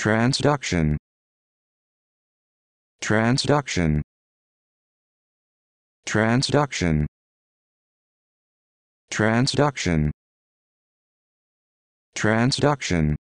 transduction transduction transduction transduction transduction